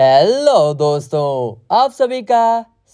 hello दोस्तों आप सभी का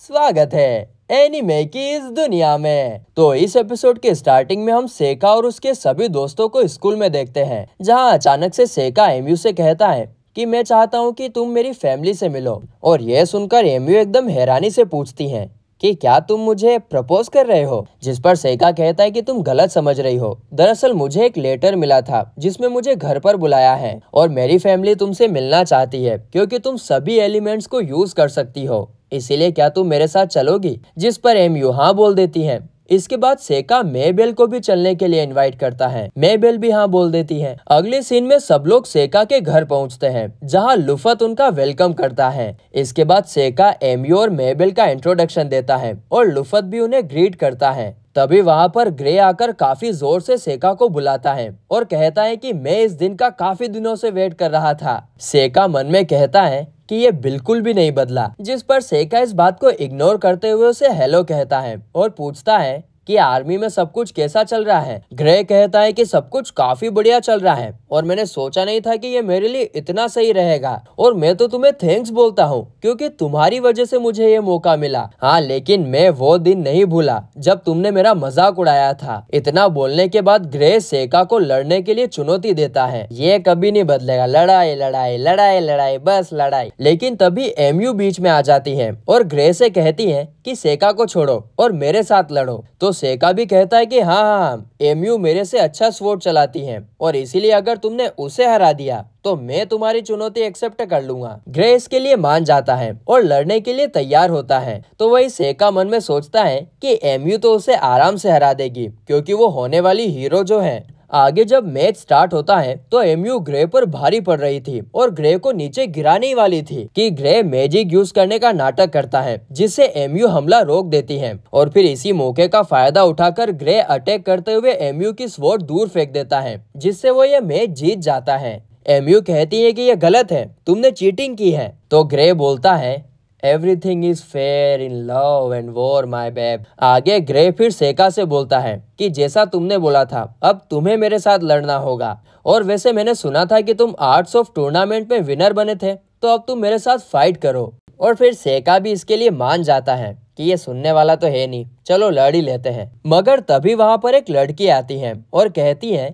स्वागत है एनिमे की इस दुनिया में तो इस एपिसोड के स्टार्टिंग में हम सेका और उसके सभी दोस्तों को स्कूल में देखते हैं जहां अचानक से सेका एमयू से कहता है कि मैं चाहता हूं कि तुम मेरी फैमिली से मिलो और यह सुनकर एमयू एकदम हैरानी से पूछती है कि क्या तुम मुझे प्रपोज कर रहे हो जिस पर सेका कहता है कि तुम गलत समझ रही हो दरअसल मुझे एक लेटर मिला था जिसमें मुझे घर पर बुलाया है और मेरी फैमिली तुमसे मिलना चाहती है क्योंकि तुम सभी एलिमेंट्स को यूज कर सकती हो इसीलिए क्या तुम मेरे साथ चलोगी जिस पर एम यू हाँ बोल देती है इसके बाद सेका मेबेल को भी चलने के लिए इनवाइट करता है मेबेल भी हाँ बोल देती है अगले सीन में सब लोग सेका के घर पहुंचते हैं जहाँ लुफत उनका वेलकम करता है इसके बाद सेका एमयू और मेबेल का इंट्रोडक्शन देता है और लुफत भी उन्हें ग्रीट करता है तभी वहाँ पर ग्रे आकर काफी जोर से सेका को बुलाता है और कहता है कि मैं इस दिन का काफी दिनों से वेट कर रहा था सेका मन में कहता है कि ये बिल्कुल भी नहीं बदला जिस पर सेका इस बात को इग्नोर करते हुए उसे हेलो कहता है और पूछता है कि आर्मी में सब कुछ कैसा चल रहा है ग्रे कहता है कि सब कुछ काफी बढ़िया चल रहा है और मैंने सोचा नहीं था कि ये मेरे लिए इतना सही रहेगा और मैं तो तुम्हें थैंक्स बोलता हूँ क्योंकि तुम्हारी वजह से मुझे ये मौका मिला हाँ लेकिन मैं वो दिन नहीं भूला जब तुमने मेरा मजाक उड़ाया था इतना बोलने के बाद ग्रे सेका को लड़ने के लिए चुनौती देता है ये कभी नहीं बदलेगा लड़ाई लड़ाई लड़ाई लड़ाई बस लड़ाई लेकिन तभी एम बीच में आ जाती है और ग्रे से कहती है कि सेका को छोड़ो और मेरे साथ लड़ो तो सेका भी कहता है कि हाँ हाँ एमयू मेरे से अच्छा स्वोट चलाती है और इसीलिए अगर तुमने उसे हरा दिया तो मैं तुम्हारी चुनौती एक्सेप्ट कर लूंगा ग्रे इसके लिए मान जाता है और लड़ने के लिए तैयार होता है तो वही सेका मन में सोचता है कि एमयू तो उसे आराम से हरा देगी क्योंकि वो होने वाली हीरो जो है आगे जब मैच स्टार्ट होता है तो एमयू ग्रे पर भारी पड़ रही थी और ग्रे को नीचे गिराने वाली थी कि ग्रे मैजिक यूज करने का नाटक करता है जिससे एमयू हमला रोक देती है और फिर इसी मौके का फायदा उठाकर ग्रे अटैक करते हुए एमयू की स्वोट दूर फेंक देता है जिससे वो ये मैच जीत जाता है एमयू कहती है कि ये गलत है तुमने चीटिंग की है तो ग्रे बोलता है everything is fair in love and war my babe आगे ग्रे फिर सेका से बोलता है कि जैसा तुमने बोला था अब तुम्हें मेरे साथ लड़ना होगा और वैसे मैंने सुना था कि तुम आर्ट्स ऑफ टूर्नामेंट में विनर बने थे तो अब तुम मेरे साथ फाइट करो और फिर सेका भी इसके लिए मान जाता है कि ये सुनने वाला तो है नहीं चलो लड़ ही लेते हैं मगर तभी वहाँ पर एक लड़की आती है और कहती है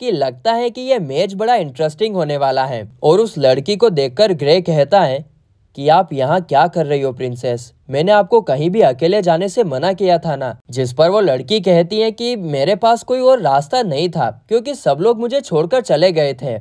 कि लगता है कि यह मैच बड़ा इंटरेस्टिंग होने वाला है और उस लड़की को देखकर ग्रे कहता है कि आप यहाँ क्या कर रही हो प्रिंसेस मैंने आपको कहीं भी अकेले जाने से मना किया था ना जिस पर वो लड़की कहती है कि मेरे पास कोई और रास्ता नहीं था क्योंकि सब लोग मुझे छोड़कर चले गए थे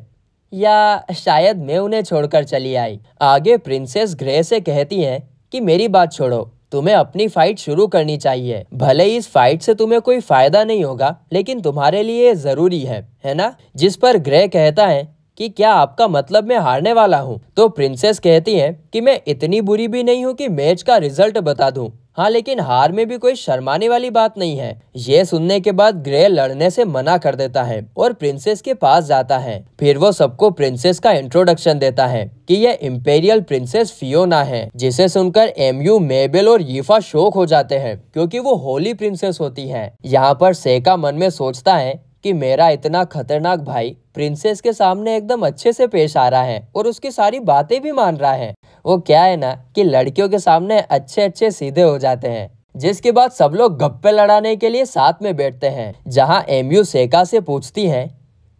या शायद मैं उन्हें छोड़कर चली आई आगे प्रिंसेस ग्रे से कहती है कि मेरी बात छोड़ो तुम्हें अपनी फाइट शुरू करनी चाहिए भले ही इस फाइट से तुम्हें कोई फायदा नहीं होगा लेकिन तुम्हारे लिए जरूरी है है ना जिस पर ग्रह कहता है कि क्या आपका मतलब मैं हारने वाला हूँ तो प्रिंसेस कहती है कि मैं इतनी बुरी भी नहीं हूँ कि मैच का रिजल्ट बता दूँ हाँ लेकिन हार में भी कोई शर्माने वाली बात नहीं है ये सुनने के बाद ग्रे लड़ने से मना कर देता है और प्रिंसेस के पास जाता है फिर वो सबको प्रिंसेस का इंट्रोडक्शन देता है कि यह इम्पेरियल प्रिंसेस फियोना है जिसे सुनकर एमयू मेबेल और यीफा शोक हो जाते हैं क्योंकि वो होली प्रिंसेस होती है यहाँ पर सेका मन में सोचता है कि मेरा इतना खतरनाक भाई प्रिंसेस के सामने एकदम अच्छे से पेश आ रहा है और उसकी सारी बातें भी मान रहा है वो क्या है ना कि लड़कियों के सामने अच्छे अच्छे सीधे हो जाते हैं जिसके बाद सब लोग गप्पे लड़ाने के लिए साथ में बैठते हैं जहां एमयू सेका से पूछती है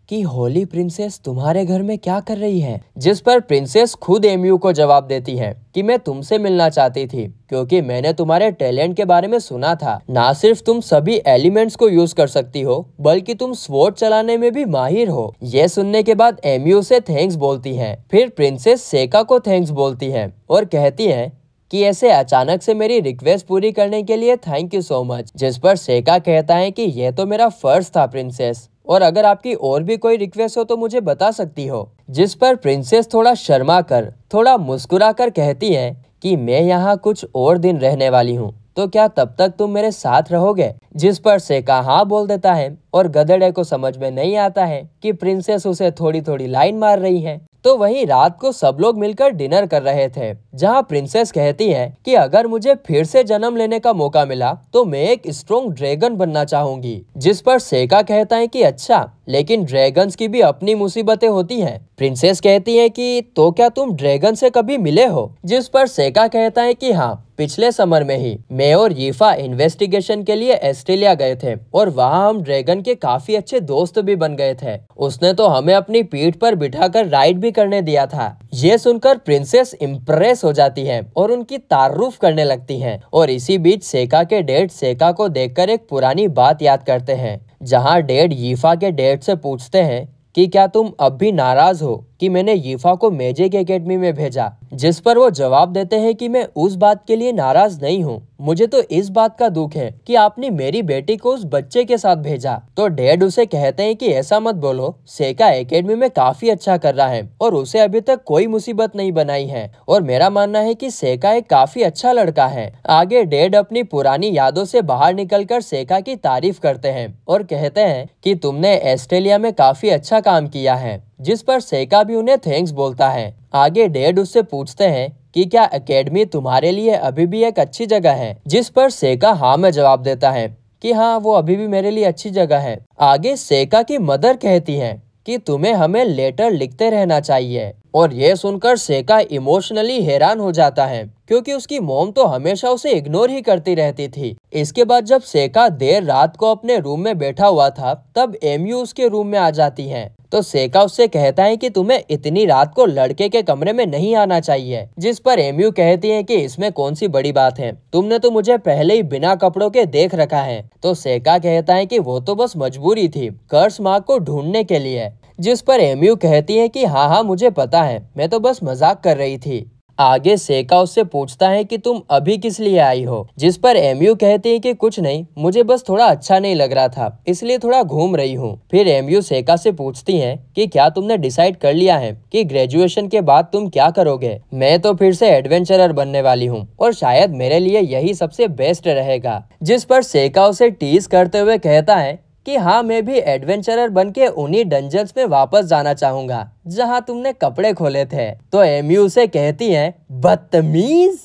कि होली प्रिंसेस तुम्हारे घर में क्या कर रही है जिस पर प्रिंसेस खुद एमयू को जवाब देती है कि मैं तुमसे मिलना चाहती थी क्योंकि मैंने तुम्हारे टैलेंट के बारे में सुना था ना सिर्फ तुम सभी एलिमेंट्स को यूज कर सकती हो बल्कि तुम स्वोट चलाने में भी माहिर हो यह सुनने के बाद एमयू से थैंक्स बोलती है फिर प्रिंसेस सेका को थैंक्स बोलती है और कहती है कि ऐसे अचानक से मेरी रिक्वेस्ट पूरी करने के लिए थैंक यू सो मच जिस पर सेका कहता है कि यह तो मेरा फर्ज था प्रिंसेस और अगर आपकी और भी कोई रिक्वेस्ट हो तो मुझे बता सकती हो जिस पर प्रिंसेस थोड़ा शर्मा कर थोड़ा मुस्कुरा कर कहती है कि मैं यहाँ कुछ और दिन रहने वाली हूँ तो क्या तब तक तुम मेरे साथ रहोगे जिस पर सेका हाँ बोल देता है और गदड़े को समझ में नहीं आता है कि प्रिंसेस उसे थोड़ी थोड़ी लाइन मार रही है तो वहीं रात को सब लोग मिलकर डिनर कर रहे थे जहां प्रिंसेस कहती है कि अगर मुझे फिर से जन्म लेने का मौका मिला तो मैं एक स्ट्रॉन्ग ड्रैगन बनना चाहूंगी जिस पर सेका कहता है कि अच्छा लेकिन ड्रैगन्स की भी अपनी मुसीबतें होती हैं प्रिंसेस कहती है कि तो क्या तुम ड्रैगन से कभी मिले हो जिस पर सेका कहता है कि हाँ पिछले समर में ही मैं और यीफा इन्वेस्टिगेशन के लिए ऑस्ट्रेलिया गए थे और वहाँ हम ड्रैगन के काफी अच्छे दोस्त भी बन गए थे उसने तो हमें अपनी पीठ पर बिठाकर राइड भी करने दिया था ये सुनकर प्रिंसेस इम्प्रेस हो जाती है और उनकी तारुफ करने लगती है और इसी बीच सेका के डेट सेका को देख एक पुरानी बात याद करते हैं जहाँ डेड यीफा के डेट से पूछते हैं कि क्या तुम अब भी नाराज हो कि मैंने यीफा को मैजिक एकेडमी में भेजा जिस पर वो जवाब देते हैं कि मैं उस बात के लिए नाराज नहीं हूँ मुझे तो इस बात का दुख है कि आपने मेरी बेटी को उस बच्चे के साथ भेजा तो डैड उसे कहते हैं कि ऐसा मत बोलो सेका एकेडमी में काफी अच्छा कर रहा है और उसे अभी तक कोई मुसीबत नहीं बनाई है और मेरा मानना है कि सेका एक काफी अच्छा लड़का है आगे डैड अपनी पुरानी यादों से बाहर कर सेका की तारीफ करते हैं और कहते हैं की तुमने ऑस्ट्रेलिया में काफी अच्छा काम किया है जिस पर सेका भी उन्हें थैंक्स बोलता है आगे डेड उससे पूछते हैं कि क्या एकेडमी तुम्हारे लिए अभी भी एक अच्छी जगह है जिस पर सेका हाँ में जवाब देता है कि हाँ वो अभी भी मेरे लिए अच्छी जगह है आगे सेका की मदर कहती है कि तुम्हें हमें लेटर लिखते रहना चाहिए और ये सुनकर सेका इमोशनली हैरान हो जाता है क्योंकि उसकी मोम तो हमेशा उसे इग्नोर ही करती रहती थी इसके बाद जब सेका देर रात को अपने रूम में बैठा हुआ था तब एमयू उसके रूम में आ जाती है तो सेका उससे कहता है कि तुम्हें इतनी रात को लड़के के कमरे में नहीं आना चाहिए जिस पर एमयू कहती है कि इसमें कौन सी बड़ी बात है तुमने तो मुझे पहले ही बिना कपड़ों के देख रखा है तो सेका कहता है कि वो तो बस मजबूरी थी कर्स माँ को ढूंढने के लिए जिस पर एमयू कहती है कि हाँ हाँ मुझे पता है मैं तो बस मजाक कर रही थी आगे सेका उससे पूछता है कि तुम अभी किस लिए आई हो जिस पर एमयू कहते हैं कि कुछ नहीं मुझे बस थोड़ा अच्छा नहीं लग रहा था इसलिए थोड़ा घूम रही हूँ फिर एमयू सेका से पूछती है कि क्या तुमने डिसाइड कर लिया है कि ग्रेजुएशन के बाद तुम क्या करोगे मैं तो फिर से एडवेंचरर बनने वाली हूँ और शायद मेरे लिए यही सबसे बेस्ट रहेगा जिस पर सेका उसे टीज करते हुए कहता है कि हाँ मैं भी एडवेंचरर बन के उन्हीं डंजल्स में वापस जाना चाहूंगा जहाँ तुमने कपड़े खोले थे तो एमयू से कहती है बदतमीज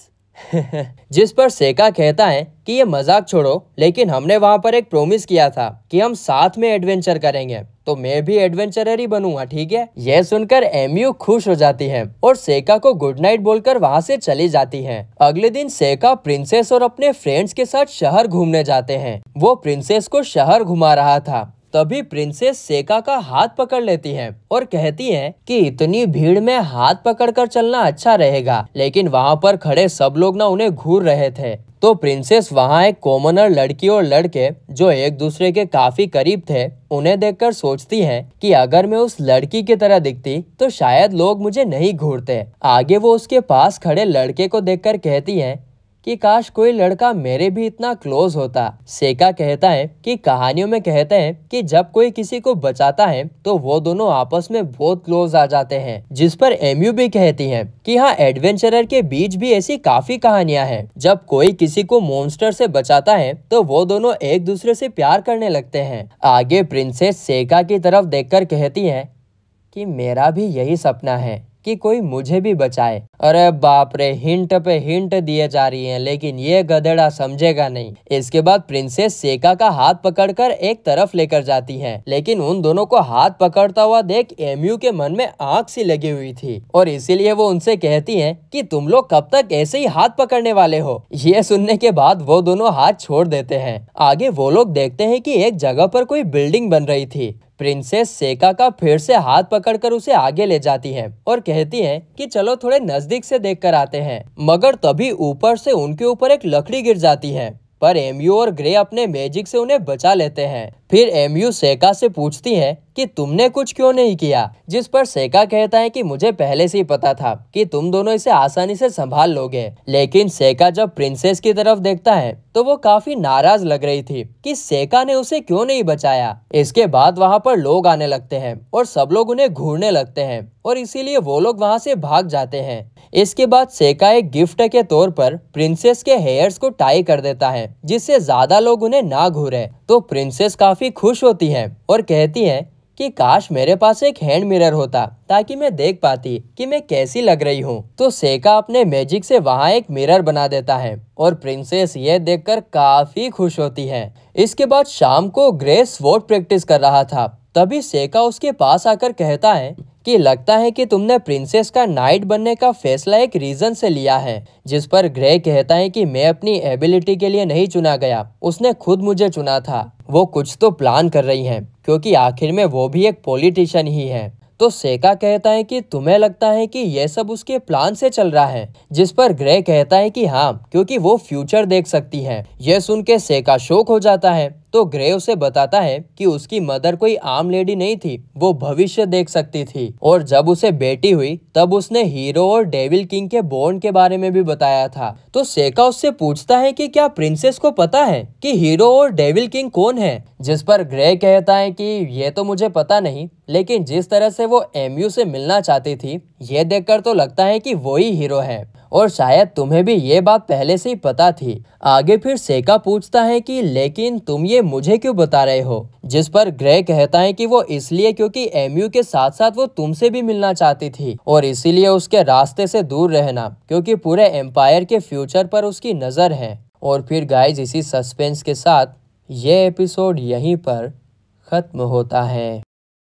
जिस पर सेका कहता है कि ये मजाक छोड़ो लेकिन हमने वहाँ पर एक प्रोमिस किया था कि हम साथ में एडवेंचर करेंगे तो मैं भी एडवेंचरर ही बनूंगा ठीक है यह सुनकर एमयू खुश हो जाती है और सेका को गुड नाइट बोलकर वहाँ से चली जाती है अगले दिन सेका प्रिंसेस और अपने फ्रेंड्स के साथ शहर घूमने जाते हैं वो प्रिंसेस को शहर घुमा रहा था तभी प्रिंसेस सेका का हाथ पकड़ लेती है और कहती है कि इतनी भीड़ में हाथ पकड़कर चलना अच्छा रहेगा लेकिन वहाँ पर खड़े सब लोग ना उन्हें घूर रहे थे तो प्रिंसेस वहाँ एक कॉमनर लड़की और लड़के जो एक दूसरे के काफी करीब थे उन्हें देखकर सोचती हैं कि अगर मैं उस लड़की की तरह दिखती तो शायद लोग मुझे नहीं घूरते आगे वो उसके पास खड़े लड़के को देखकर कहती हैं कि काश कोई लड़का मेरे भी इतना क्लोज होता सेका कहता है कि कहानियों में कहते हैं कि जब कोई किसी को बचाता है तो वो दोनों आपस में बहुत क्लोज आ जाते हैं जिस पर एमयू भी कहती है कि हाँ एडवेंचरर के बीच भी ऐसी काफी कहानियां हैं जब कोई किसी को मोन्स्टर से बचाता है तो वो दोनों एक दूसरे से प्यार करने लगते है आगे प्रिंसेस सेका की तरफ देख कहती है की मेरा भी यही सपना है कि कोई मुझे भी बचाए अरे बाप रे हिंट पे हिंट दिए जा रही हैं लेकिन ये गधेड़ा समझेगा नहीं इसके बाद प्रिंसेस सेका का हाथ पकड़कर एक तरफ लेकर जाती हैं लेकिन उन दोनों को हाथ पकड़ता हुआ देख एमयू के मन में आंख सी लगी हुई थी और इसीलिए वो उनसे कहती है की तुम लोग कब तक ऐसे ही हाथ पकड़ने वाले हो ये सुनने के बाद वो दोनों हाथ छोड़ देते हैं आगे वो लोग देखते है की एक जगह पर कोई बिल्डिंग बन रही थी प्रिंसेस सेका का फिर से हाथ पकड़कर उसे आगे ले जाती है और कहती है कि चलो थोड़े नजदीक से देख कर आते हैं मगर तभी ऊपर से उनके ऊपर एक लकड़ी गिर जाती है पर एमयू और ग्रे अपने मैजिक से उन्हें बचा लेते हैं फिर एमयू सेका से पूछती है कि तुमने कुछ क्यों नहीं किया जिस पर सेका कहता है कि मुझे पहले से ही पता था कि तुम दोनों इसे आसानी से संभाल लोगे लेकिन सेका जब प्रिंसेस की तरफ देखता है तो वो काफी नाराज लग रही थी कि सेका ने उसे क्यों नहीं बचाया इसके बाद वहाँ पर लोग आने लगते हैं और सब लोग उन्हें घूरने लगते हैं और इसीलिए वो लोग वहाँ से भाग जाते हैं इसके बाद सेका एक गिफ्ट के तौर पर प्रिंसेस के हेयर्स को टाई कर देता है जिससे ज्यादा लोग उन्हें ना घूरे तो प्रिंसेस काफी खुश होती है और कहती है कि काश मेरे पास एक हैंड मिरर होता ताकि मैं देख पाती कि मैं कैसी लग रही हूँ तो सेका अपने मैजिक से वहाँ एक मिरर बना देता है और प्रिंसेस ये देखकर काफी खुश होती है इसके बाद शाम को ग्रेस वोट प्रैक्टिस कर रहा था तभी सेका उसके पास आकर कहता है कि लगता है कि तुमने प्रिंसेस का नाइट बनने का फैसला एक रीजन से लिया है जिस पर ग्रे कहता है कि मैं अपनी एबिलिटी के लिए नहीं चुना गया उसने खुद मुझे चुना था वो कुछ तो प्लान कर रही हैं क्योंकि आखिर में वो भी एक पॉलिटिशियन ही है तो सेका कहता है कि तुम्हें लगता है कि यह सब उसके प्लान से चल रहा है जिस पर ग्रे कहता है कि हाँ क्योंकि वो फ्यूचर देख सकती है यह सुन के सेका शोक हो जाता है तो ग्रेव से बताता है कि उसकी मदर कोई आम लेडी नहीं थी वो भविष्य देख सकती थी और जब उसे बेटी हुई तब उसने हीरो और डेविल किंग के बोर्न के बारे में भी बताया था तो सेका उससे पूछता है कि क्या प्रिंसेस को पता है कि हीरो और डेविल किंग कौन है जिस पर ग्रे कहता है कि ये तो मुझे पता नहीं लेकिन जिस तरह से वो एमयू से मिलना चाहती थी ये देखकर तो लगता है कि वही हीरो है और शायद तुम्हें भी ये बात पहले से ही पता थी आगे फिर सेका पूछता है कि लेकिन तुम ये मुझे क्यों बता रहे हो जिस पर ग्रे कहता है कि वो इसलिए क्योंकि एमयू के साथ साथ वो तुमसे भी मिलना चाहती थी और इसीलिए उसके रास्ते से दूर रहना क्योंकि पूरे एम्पायर के फ्यूचर पर उसकी नज़र है और फिर गाइज इसी सस्पेंस के साथ ये एपिसोड यहीं पर ख़त्म होता है